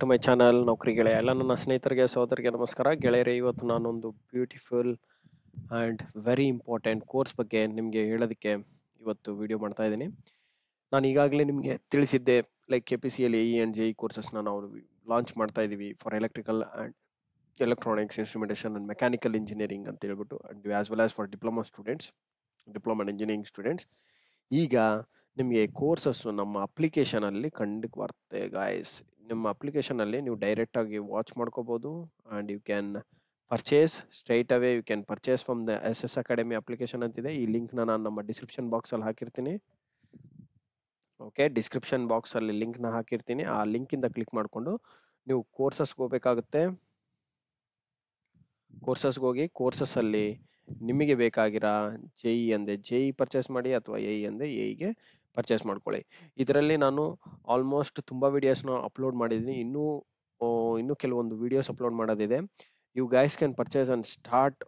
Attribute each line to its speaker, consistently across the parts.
Speaker 1: to my channel ಗೆಳೆಯ ಎಲ್ಲ ನನ್ನ ಸ್ನೇಹಿತರಿಗೆ ಸಹೋದರಿಗೆ ನಮಸ್ಕಾರ ಗೆಳೆಯರೆ ಇವತ್ತು ನಾನೊಂದು beautiful and very important course ಬಗ್ಗೆ ನಿಮಗೆ ಹೇಳೋದಕ್ಕೆ ಇವತ್ತು ವಿಡಿಯೋ ಮಾಡ್ತಾ ಇದ್ದೀನಿ ನಾನು ಈಗಾಗಲೇ ನಿಮಗೆ ತಿಳಿಸಿದ್ದೆ like K P C L A and J E ಕೋರ್ಸಸ್ನ ನಾವು ಲಾಂಚ್ ಮಾಡ್ತಾ ಇದ್ದೀವಿ for electrical and electronics instrumentation and mechanical engineering ಅಂತ ಹೇಳ್ಬಿಟ್ಟು and as well as for diploma students diploma engineering students ಈಗ ನಿಮಗೆ ಕೋರ್ಸಸ್ಸು ನಮ್ಮ ಅಪ್ಲಿಕೇಶನಲ್ಲಿ ಕಂಡು ಬರ್ತೆ ಗಾಯ್ಸ್ ನಿಮ್ಮ ಅಲ್ಲಿ ನೀವು ಡೈರೆಕ್ಟ್ ಆಗಿ ವಾಚ್ ಮಾಡ್ಕೋಬಹುದು and you can purchase straight away you can purchase from the S S academy application ಅಂತಿದೆ ಈ ಲಿಂಕ್ನ ನಾನು ನಮ್ಮ ಡಿಸ್ಕ್ರಿಪ್ಷನ್ ಅಲ್ಲಿ ಹಾಕಿರ್ತೀನಿ ಓಕೆ ಡಿಸ್ಕ್ರಿಪ್ಷನ್ ಲಿಂಕ್ ನ ಹಾಕಿರ್ತೀನಿ ಆ ಲಿಂಕಿಂದ ಕ್ಲಿಕ್ ಮಾಡಿಕೊಂಡು ನೀವು ಕೋರ್ಸಸ್ ಹೋಗಬೇಕಾಗುತ್ತೆ ಕೋರ್ಸಸ್ ಹೋಗಿ ಕೋರ್ಸಸ್ ಅಲ್ಲಿ ನಿಮಗೆ ಬೇಕಾಗಿರೋ ಜೆ ಇ ಅಂದರೆ ಜೆ ಇ ಪರ್ಚೇಸ್ ಮಾಡಿ ಅಥವಾ A E A E A purchase ಮಾಡ್ಕೊಳ್ಳಿ ಇದರಲ್ಲಿ ನಾನು ಆಲ್ಮೋಸ್ಟ್ ತುಂಬ ವೀಡಿಯೋಸ್ನ ಅಪ್ಲೋಡ್ ಮಾಡಿದ್ದೀನಿ ಇನ್ನೂ ಇನ್ನೂ ಕೆಲವೊಂದು ವೀಡಿಯೋಸ್ ಅಪ್ಲೋಡ್ ಮಾಡೋದಿದೆ you guys can purchase and start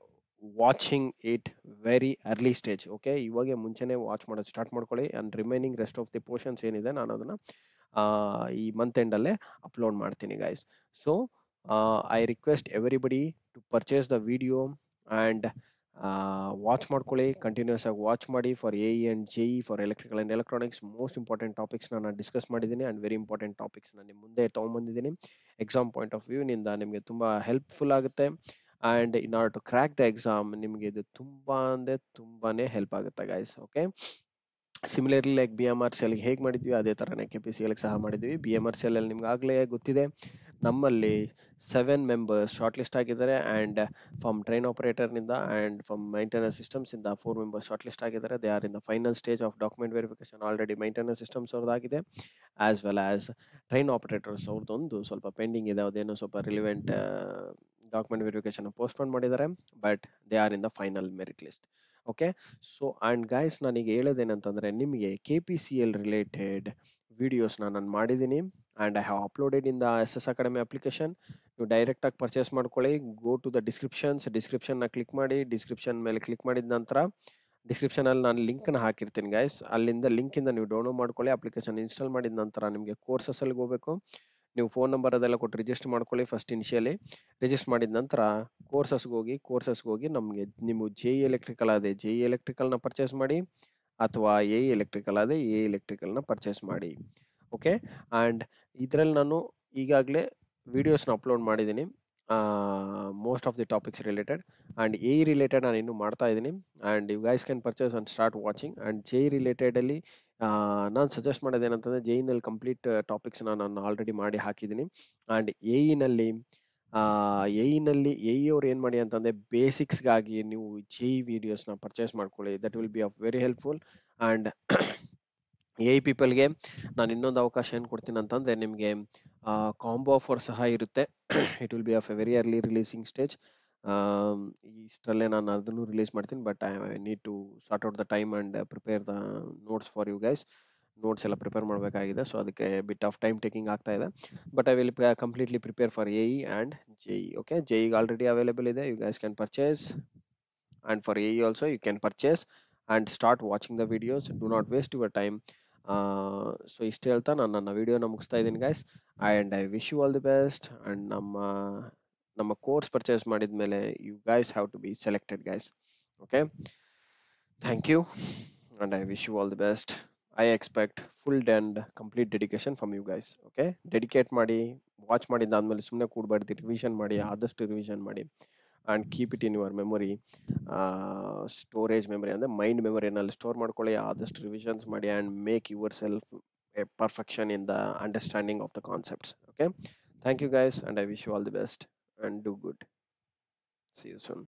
Speaker 1: watching it very early stage okay ಇವಾಗೆ ಮುಂಚೆನೇ ವಾಚ್ ಮಾಡೋದು ಸ್ಟಾರ್ಟ್ ಮಾಡ್ಕೊಳ್ಳಿ and remaining rest of the portions ಏನಿದೆ ನಾನು ಅದನ್ನು ಈ ಮಂತ್ ಎಂಡಲ್ಲೇ ಅಪ್ಲೋಡ್ ಮಾಡ್ತೀನಿ guys so I request everybody to purchase the video and watch ಮಾಡ್ಕೊಳ್ಳಿ ಕಂಟಿನ್ಯೂಸ್ ಆಗಿ ವಾಚ್ ಮಾಡಿ for A and and J for electrical and electronics most important topics ನಾನು ಡಿಸ್ಕಸ್ ಮಾಡಿದ್ದೀನಿ ಆ್ಯಂಡ್ ವೆರಿ ಇಂಪಾರ್ಟೆಂಟ್ ಟಾಪಿಕ್ಸ್ನ ನಿಮ್ಮ ಮುಂದೆ ತೊಗೊಂಬಂದಿದ್ದೀನಿ ಎಕ್ಸಾಮ್ ಪಾಯಿಂಟ್ ಆಫ್ ವ್ಯೂನಿಂದ ನಿಮಗೆ ತುಂಬ ಹೆಲ್ಪ್ಫುಲ್ ಆಗುತ್ತೆ and in order to crack the exam ನಿಮಗೆ ಇದು ತುಂಬ ಅಂದರೆ ತುಂಬಾ ಹೆಲ್ಪ್ ಆಗುತ್ತೆ guys okay similarly like B M R C ಎಲ್ಗೆ ಹೇಗೆ ಮಾಡಿದ್ವಿ ಅದೇ ಥರನೇ ಕೆ ಪಿ ಸಿ ಎಲ್ಗೆ ಸಹ ಮಾಡಿದ್ವಿ B M R C L ನಿಮ್ಗೆ ಆಗಲೇ ಗೊತ್ತಿದೆ ನಮ್ಮಲ್ಲಿ ಸೆವೆನ್ ಮೆಂಬರ್ಸ್ ಶಾರ್ಟ್ ಲಿಸ್ಟ್ ಆಗಿದ್ದಾರೆ ಆ್ಯಂಡ್ ಫ್ರಮ್ ಟ್ರೈನ್ ಆಪರೇಟರ್ನಿಂದ ಆ್ಯಂಡ್ ಫ್ರಮ್ ಮೈಂಟೆನೆನ್ಸ್ ಇಂದ ಫೋರ್ ಮೆಂಬರ್ಸ್ ಶಾರ್ಟ್ ಲಿಸ್ಟ್ ಆಗಿದ್ದಾರೆ they are in the final stage of document verification already maintenance systems ಅವ್ರದ್ದಾಗಿದೆ as well as train operators ಅವ್ರದ್ದೊಂದು ಸ್ವಲ್ಪ pending ಇದೆ ಅದೇನೋ ಸ್ವಲ್ಪ ರಿಲಿವೆಂಟ್ ಡಾಕ್ಯುಮೆಂಟ್ ವೆರಿಫಿಕೇಶನ್ ಪೋಸ್ಟ್ಪೋನ್ ಮಾಡಿದ್ದಾರೆ but they are in the final merit list okay so and guys ನಾನೀಗ ಹೇಳೋದೇನಂತಂದರೆ ನಿಮಗೆ K P C L related ವಿಡಿಯೋಸ್ನ ನಾನು ಮಾಡಿದ್ದೀನಿ and I have uploaded in the S S academy application ನೀವು ಡೈರೆಕ್ಟಾಗಿ purchase ಮಾಡ್ಕೊಳ್ಳಿ ಗೋ ಟು ದ ಡಿಸ್ಕ್ರಿಪ್ಷನ್ಸ್ ಡಿಸ್ಕ್ರಿಪ್ಷನ್ನ ಕ್ಲಿಕ್ ಮಾಡಿ ಡಿಸ್ಕ್ರಿಪ್ಷನ್ ಮೇಲೆ ಕ್ಲಿಕ್ ಮಾಡಿದ ನಂತರ ಡಿಸ್ಕ್ರಿಪ್ಷನಲ್ಲಿ ನಾನು ಲಿಂಕನ್ನು ಹಾಕಿರ್ತೀನಿ ಗೈಸ್ ಅಲ್ಲಿಂದ ಲಿಂಕಿಂದ ನೀವು ಡೌನ್ಲೋಡ್ ಮಾಡ್ಕೊಳ್ಳಿ ಅಪ್ಲಿಕೇಶನ್ ಇನ್ಸ್ಟಾಲ್ ಮಾಡಿದ ನಂತರ ನಿಮಗೆ ಕೋರ್ಸಸ್ಸಲ್ಲಿ ಹೋಗಬೇಕು ನೀವು ಫೋನ್ ನಂಬರ್ ಅದೆಲ್ಲ ಕೊಟ್ಟು ರಿಜಿಸ್ಟರ್ ಮಾಡ್ಕೊಳ್ಳಿ ಫಸ್ಟ್ ಇನಿಷಿಯಲಿ ರಿಜಿಸ್ಟರ್ ಮಾಡಿದ ನಂತರ ಕೋರ್ಸಸ್ಗೆ ಹೋಗಿ ಕೋರ್ಸಸ್ಗೆ ಹೋಗಿ ನಮಗೆ ನಿಮ್ಮ ಜೆ ಇ ಎಲೆಕ್ಟ್ರಿಕಲ್ ಅದೇ ಜೆ ಇ ಎಲೆಕ್ಟ್ರಿಕಲ್ನ ಪರ್ಚೇಸ್ ಮಾಡಿ ಅಥವಾ ಎ ಇ ಎಲೆಕ್ಟ್ರಿಕಲ್ ಅದೇ ಎ ಎಲೆಕ್ಟ್ರಿಕಲ್ನ ಪರ್ಚೇಸ್ ಮಾಡಿ ಓಕೆ ಆ್ಯಂಡ್ ಇದರಲ್ಲಿ ನಾನು ಈಗಾಗಲೇ ವೀಡಿಯೋಸ್ನ ಅಪ್ಲೋಡ್ ಮಾಡಿದ್ದೀನಿ most of the topics related and A related ನಾನು ಇನ್ನೂ ಮಾಡ್ತಾ ಇದ್ದೀನಿ and you guys can purchase and start watching and J ರಿಲೇಟೆಡಲ್ಲಿ ನಾನು ಸಜೆಸ್ಟ್ ಮಾಡೋದು ಏನಂತಂದರೆ ಜೆ ಇನಲ್ಲಿ ಕಂಪ್ಲೀಟ್ ಟಾಪಿಕ್ಸ್ನ ನಾನು ಆಲ್ರೆಡಿ ಮಾಡಿ ಹಾಕಿದ್ದೀನಿ ಆ್ಯಂಡ್ ಎ ಇನಲ್ಲಿ ಎ ಇನಲ್ಲಿ ಎ ಅವ್ರು ಏನು ಮಾಡಿ ಅಂತಂದರೆ ಬೇಸಿಕ್ಸ್ಗಾಗಿ ನೀವು ಜೆ ಇ ವೀಡಿಯೋಸ್ನ ಪರ್ಚೇಸ್ ಮಾಡ್ಕೊಳ್ಳಿ that will be of very helpful and A ಪೀಪಲ್ಗೆ ನಾನು ಇನ್ನೊಂದು ಅವಕಾಶ ಏನು ಕೊಡ್ತೀನಿ ಅಂತಂದರೆ ನಿಮಗೆ ಕಾಂಬೋ ಆಫರ್ ಸಹ ಇರುತ್ತೆ it will be of a very early releasing stage ಇಷ್ಟರಲ್ಲೇ ನಾನು ಅದನ್ನು ರಿಲೀಸ್ ಮಾಡ್ತೀನಿ but I need to sort out the time and prepare the notes for you guys notes ಎಲ್ಲ ಪ್ರಿಪೇರ್ ಮಾಡಬೇಕಾಗಿದೆ ಸೊ ಅದಕ್ಕೆ ಬಿಟ್ ಆಫ್ ಟೈಮ್ ಟೇಕಿಂಗ್ ಆಗ್ತಾ ಇದೆ but I will completely prepare for A and J E okay J E already available ಇದೆ you guys can purchase and for A E also you can purchase and start watching the videos do not waste your time so ಇಷ್ಟು ಹೇಳ್ತಾ ನಾನು ನನ್ನ ವಿಡಿಯೋನ ಮುಗಿಸ್ತಾ ಇದ್ದೀನಿ guys and I wish you all the best and ನಮ್ಮ ನಮ್ಮ course purchase ಮಾಡಿದ ಮೇಲೆ you guys have to be selected guys okay thank you and I wish you all the best I expect full and complete dedication from you guys okay dedicate ಮಾಡಿ watch ಮಾಡಿದ ಆದ್ಮೇಲೆ ಸುಮ್ಮನೆ ಕೂಡಬಾರ್ದು revision ಮಾಡಿ ಆದಷ್ಟು revision ಮಾಡಿ and keep it in your memory uh, storage memory and the mind memory and I'll store more other revisions and make yourself a perfection in the understanding of the concepts okay thank you guys and i wish you all the best and do good see you soon